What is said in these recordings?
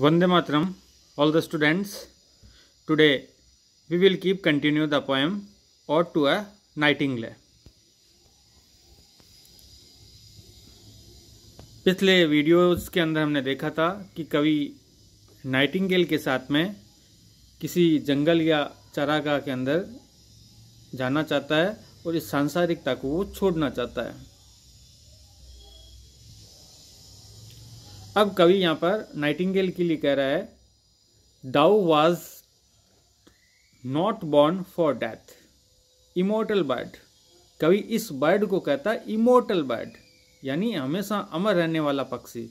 Vande Mataram all the students today we will keep continue the poem ode to a nightingale पिछले videos के अंदर हमने देखा था कि कवि नाइटिंगेल के साथ में किसी जंगल या चरागाह के अंदर जाना चाहता है और इस सांसारिकता को वो छोड़ना चाहता है अब कवि यहाँ पर नाइटिंगेल के लिए कह रहा है thou was not born for death immortal bird कवि इस बर्ड को कहता है इमोटल बर्ड यानी हमेशा अमर रहने वाला पक्षी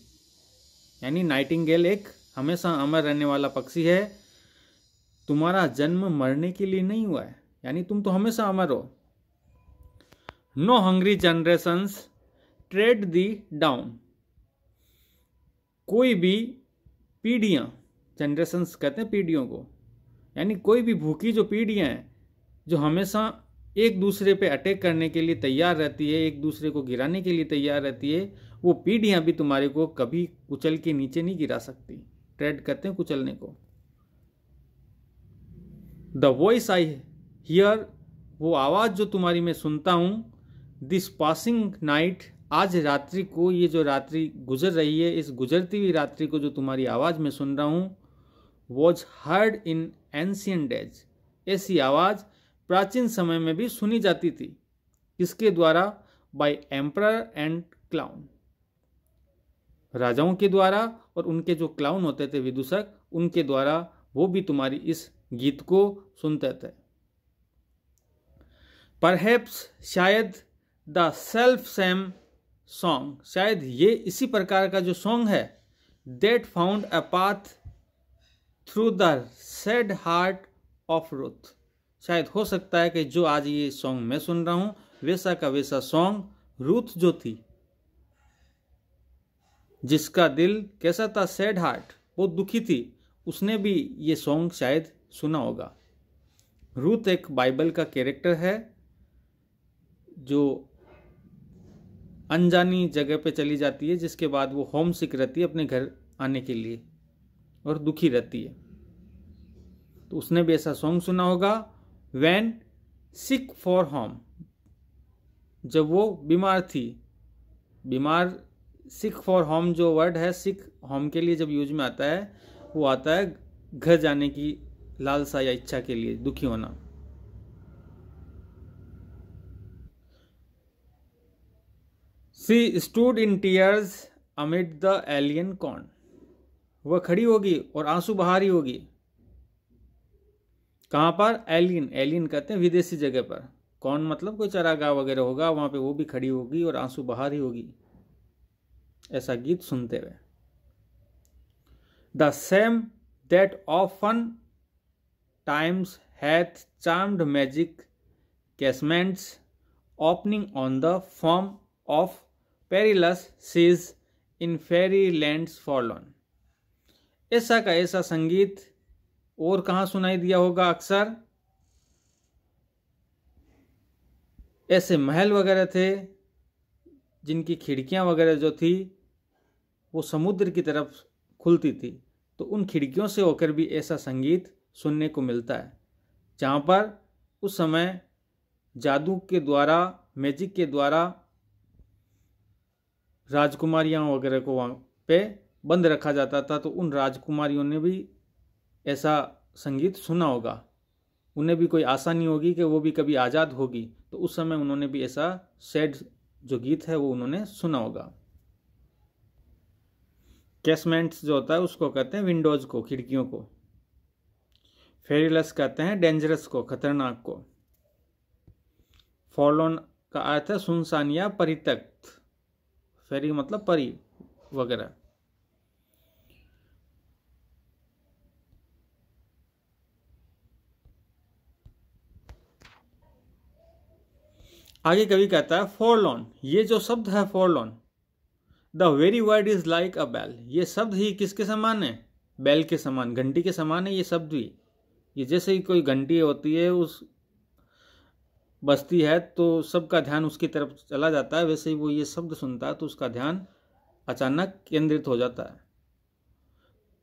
यानी नाइटिंगेल एक हमेशा अमर रहने वाला पक्षी है तुम्हारा जन्म मरने के लिए नहीं हुआ है यानी तुम तो हमेशा अमर हो no hungry generations tread thee down कोई भी पीढ़ियाँ जनरेशन कहते हैं पीढ़ियों को यानी कोई भी भूखी जो पीढ़ियाँ हैं जो हमेशा एक दूसरे पे अटैक करने के लिए तैयार रहती है एक दूसरे को गिराने के लिए तैयार रहती है वो पीढ़ियाँ भी तुम्हारे को कभी कुचल के नीचे नहीं गिरा सकती ट्रेड कहते हैं कुचलने को द वॉइस आई हियर वो आवाज़ जो तुम्हारी मैं सुनता हूँ दिस पासिंग नाइट आज रात्रि को ये जो रात्रि गुजर रही है इस गुजरती हुई रात्रि को जो तुम्हारी आवाज़ में सुन रहा हूँ was heard in ancient days ऐसी आवाज़ प्राचीन समय में भी सुनी जाती थी किसके द्वारा बाय एम्पर एंड क्लाउन राजाओं के द्वारा और उनके जो क्लाउन होते थे विदूषक उनके द्वारा वो भी तुम्हारी इस गीत को सुनते थे परहैप्स शायद द सेल्फ सेम सॉन्ग शायद ये इसी प्रकार का जो सॉन्ग है that found a path through the sad heart of Ruth शायद हो सकता है कि जो आज ये सॉन्ग मैं सुन रहा हूँ वैसा का वैसा सॉन्ग रूथ जो थी जिसका दिल कैसा था सैड हार्ट वो दुखी थी उसने भी ये सॉन्ग शायद सुना होगा रूथ एक बाइबल का कैरेक्टर है जो अनजानी जगह पे चली जाती है जिसके बाद वो होम सिक रहती है अपने घर आने के लिए और दुखी रहती है तो उसने भी ऐसा सॉन्ग सुना होगा वैन सिक फॉर होम जब वो बीमार थी बीमार सिक फॉर होम जो वर्ड है सिक होम के लिए जब यूज में आता है वो आता है घर जाने की लालसा या इच्छा के लिए दुखी होना she stood in tears amid the alien corn वह खड़ी होगी और आंसू बहारी होगी कहां पर एलियन एलियन कहते हैं विदेशी जगह पर कौन मतलब कोई चरागाह वगैरह होगा वहां पे वो भी खड़ी होगी और आंसू ही होगी ऐसा गीत सुनते हुए the same that oft times hath charmed magic casements opening on the foam of perilous seas in faery lands forlorn ऐसा का ऐसा संगीत और कहाँ सुनाई दिया होगा अक्सर ऐसे महल वगैरह थे जिनकी खिड़कियाँ वगैरह जो थी वो समुद्र की तरफ खुलती थी तो उन खिड़कियों से होकर भी ऐसा संगीत सुनने को मिलता है जहाँ पर उस समय जादू के द्वारा मैजिक के द्वारा राजकुमारियाँ वगैरह को वहाँ पे बंद रखा जाता था तो उन राजकुमारियों ने भी ऐसा संगीत सुना होगा उन्हें भी कोई आसानी होगी कि वो भी कभी आज़ाद होगी तो उस समय उन्होंने भी ऐसा सैड जो गीत है वो उन्होंने सुना होगा कैसमेंट्स जो होता है उसको कहते हैं विंडोज़ को खिड़कियों को फेरिलस कहते हैं डेंजरस को खतरनाक को फॉलोन का अर्थ है सुनसान या परित्यक्त फेरी मतलब परी वगैरह आगे कभी कहता है फोरलॉन ये जो शब्द है forlorn the very word is like a bell ये शब्द ही किसके समान है बैल के समान घंटी के समान है ये शब्द भी ये जैसे ही कोई घंटी होती है उस बजती है तो सबका ध्यान उसकी तरफ चला जाता है वैसे ही वो ये शब्द सुनता है तो उसका ध्यान अचानक केंद्रित हो जाता है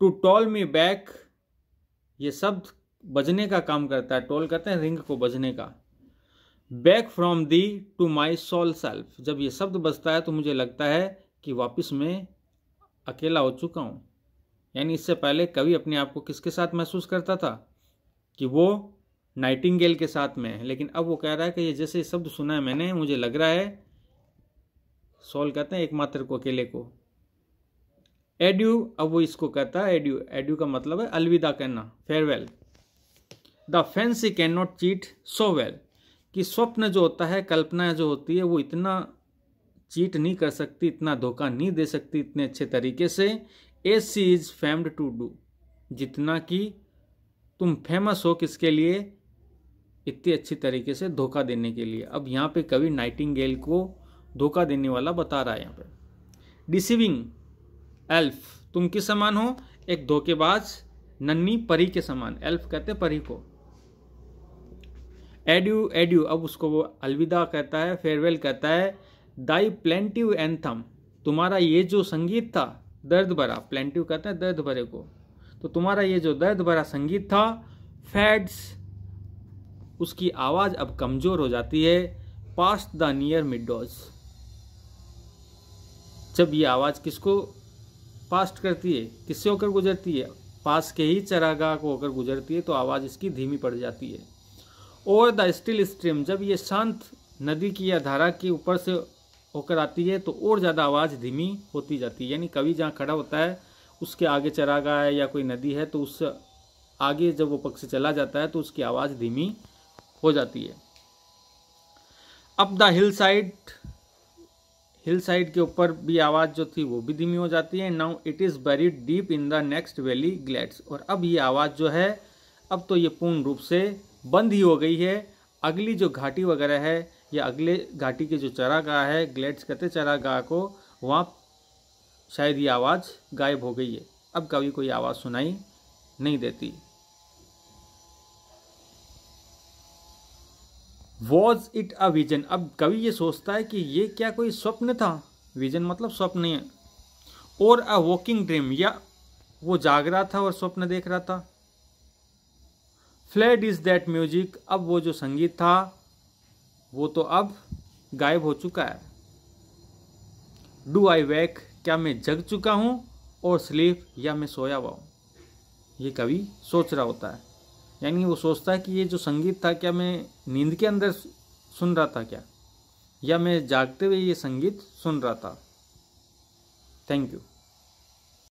टू टॉल मी बैक ये शब्द बजने का काम करता है टोल करते हैं रिंग को बजने का back from thee to my sole self जब ये शब्द बजता है तो मुझे लगता है कि वापस मैं अकेला हो चुका हूँ यानी इससे पहले कवि अपने आप को किसके साथ महसूस करता था कि वो नाइटिंगेल के साथ में लेकिन अब वो कह रहा है कि ये जैसे शब्द सुना है मैंने मुझे लग रहा है सॉल्व कहते हैं एकमात्र को अकेले को एड्यू अब वो इसको कहता है एड्यू एड्यू का मतलब है अलविदा कहना farewell the fancy can not cheat so well कि स्वप्न जो होता है कल्पना जो होती है वो इतना चीट नहीं कर सकती इतना धोखा नहीं दे सकती इतने अच्छे तरीके से a C is famed to do जितना कि तुम फेमस हो किसके लिए इतनी अच्छी तरीके से धोखा देने के लिए अब यहाँ पे कवि नाइटिंगेल को धोखा देने वाला बता रहा है यहाँ पे डिसीविंग एल्फ तुम किस समान हो एक धोखेबाज नन्नी परी के समान एल्फ कहते परी को एड्यू एड्यू अब उसको वो अलविदा कहता है फेयरवेल कहता है दाई प्लेंटिव एंथम तुम्हारा ये जो संगीत था दर्द भरा प्लेंटिव कहता है दर्द भरे को तो तुम्हारा ये जो दर्द भरा संगीत था फैड्स उसकी आवाज़ अब कमज़ोर हो जाती है पास्ट द नियर मिडोज जब ये आवाज़ किसको पास्ट करती है किससे होकर गुजरती है पास के ही चरागाह को होकर गुजरती है तो आवाज़ इसकी धीमी पड़ जाती है और द स्टिल स्ट्रीम जब ये शांत नदी की या धारा के ऊपर से होकर आती है तो और ज़्यादा आवाज़ धीमी होती जाती है यानी कवि जहाँ खड़ा होता है उसके आगे चरागाह है या कोई नदी है तो उस आगे जब वो पक्षी चला जाता है तो उसकी आवाज़ धीमी हो जाती है अब the hillside hillside के ऊपर भी आवाज़ जो थी वो भी धीमी हो जाती है now it is very deep in the next valley glades और अब ये आवाज़ जो है अब तो ये पूर्ण रूप से बंद ही हो गई है अगली जो घाटी वगैरह है या अगले घाटी के जो चरागाह है ग्लेट्स कहते चरागाह को वहाँ शायद ये आवाज़ गायब हो गई है अब कभी कोई आवाज़ सुनाई नहीं देती वॉज इट अ विजन अब कवि ये सोचता है कि ये क्या कोई स्वप्न था विजन मतलब स्वप्न है और अ वॉकिंग ड्रीम या वो जाग रहा था और स्वप्न देख रहा था फ्लैड इज़ दैट म्यूजिक अब वो जो संगीत था वो तो अब गायब हो चुका है डू आई वैक क्या मैं जग चुका हूँ और स्लीप या मैं सोया हुआ हूँ ये कवि सोच रहा होता है यानी वो सोचता है कि ये जो संगीत था क्या मैं नींद के अंदर सुन रहा था क्या या मैं जागते हुए ये संगीत सुन रहा था थैंक यू